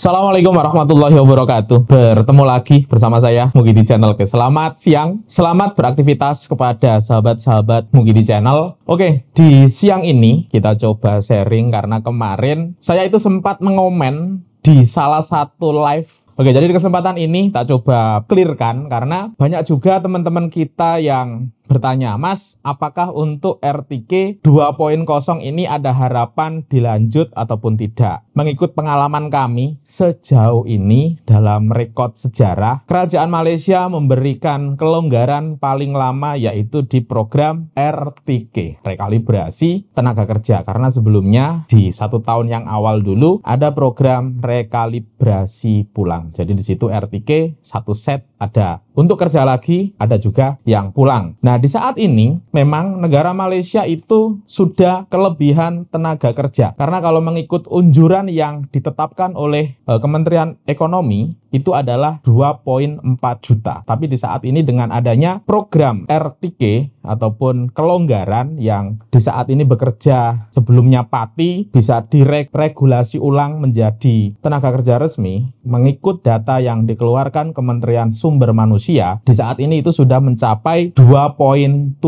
Assalamualaikum warahmatullahi wabarakatuh. Bertemu lagi bersama saya Mugi di channel. Oke, selamat siang, selamat beraktivitas kepada sahabat-sahabat Mugi di channel. Oke, di siang ini kita coba sharing karena kemarin saya itu sempat mengomen di salah satu live Oke, jadi di kesempatan ini tak coba clearkan karena banyak juga teman-teman kita yang bertanya, Mas, apakah untuk RTK 2.0 ini ada harapan dilanjut ataupun tidak? Mengikut pengalaman kami sejauh ini dalam rekod sejarah, Kerajaan Malaysia memberikan kelonggaran paling lama yaitu di program RTK, rekalibrasi tenaga kerja. Karena sebelumnya di satu tahun yang awal dulu ada program rekalibrasi pulang. Jadi di situ RTK satu set ada untuk kerja lagi, ada juga yang pulang. Nah, di saat ini memang negara Malaysia itu sudah kelebihan tenaga kerja. Karena kalau mengikut unjuran yang ditetapkan oleh eh, Kementerian Ekonomi itu adalah 2.4 juta. Tapi di saat ini dengan adanya program RTK ataupun kelonggaran yang di saat ini bekerja sebelumnya pati bisa diregulasi ulang menjadi tenaga kerja resmi mengikut data yang dikeluarkan Kementerian Sumber Manusia di saat ini itu sudah mencapai 2.7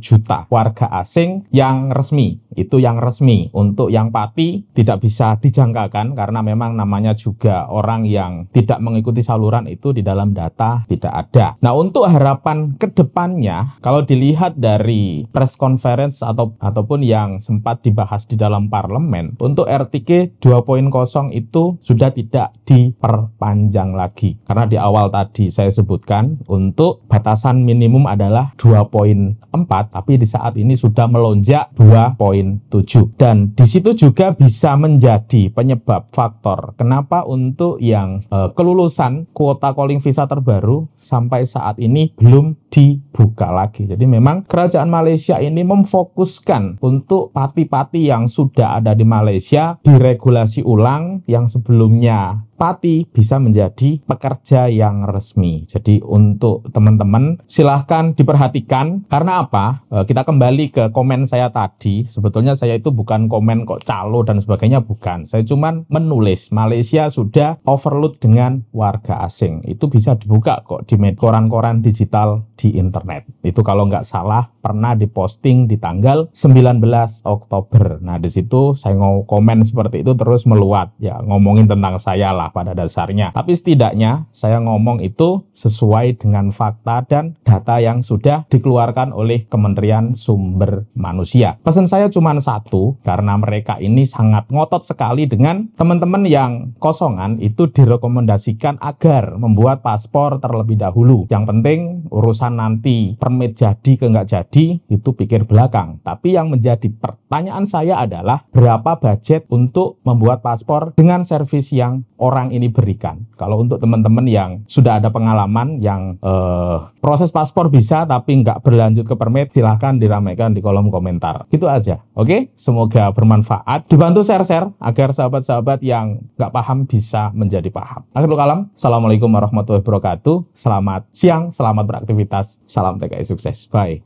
juta warga asing yang resmi itu yang resmi untuk yang pati tidak bisa dijangkakan karena memang namanya juga orang yang tidak mengikuti saluran itu di dalam data tidak ada nah untuk harapan kedepannya kalau di dilihat dari press conference atau ataupun yang sempat dibahas di dalam parlemen untuk RTK 2.0 itu sudah tidak diperpanjang lagi karena di awal tadi saya sebutkan untuk batasan minimum adalah 2.4 tapi di saat ini sudah melonjak 2.7 dan di situ juga bisa menjadi penyebab faktor kenapa untuk yang e, kelulusan kuota calling visa terbaru sampai saat ini belum dibuka lagi jadi memang kerajaan Malaysia ini memfokuskan untuk pati-pati yang sudah ada di Malaysia diregulasi ulang yang sebelumnya Pati bisa menjadi pekerja yang resmi. Jadi untuk teman-teman silahkan diperhatikan karena apa? E, kita kembali ke komen saya tadi. Sebetulnya saya itu bukan komen kok calo dan sebagainya bukan. Saya cuman menulis Malaysia sudah overload dengan warga asing. Itu bisa dibuka kok di koran-koran digital di internet. Itu kalau nggak salah pernah diposting di tanggal 19 Oktober. Nah di situ saya ngomong komen seperti itu terus meluat ya ngomongin tentang saya lah pada dasarnya. Tapi setidaknya saya ngomong itu sesuai dengan fakta dan data yang sudah dikeluarkan oleh Kementerian Sumber Manusia. Pesan saya cuma satu, karena mereka ini sangat ngotot sekali dengan teman-teman yang kosongan itu direkomendasikan agar membuat paspor terlebih dahulu. Yang penting urusan nanti permit jadi ke nggak jadi itu pikir belakang. Tapi yang menjadi pertanyaan saya adalah berapa budget untuk membuat paspor dengan servis yang orang ini berikan. Kalau untuk teman-teman yang sudah ada pengalaman yang eh, proses paspor bisa tapi nggak berlanjut ke permit silahkan diramaikan di kolom komentar. Itu aja. Oke, semoga bermanfaat. Dibantu share-share agar sahabat-sahabat yang nggak paham bisa menjadi paham. Akhirul kalam, Assalamualaikum warahmatullahi wabarakatuh. Selamat siang, selamat berakhir aktivitas. Salam TKI sukses. Bye.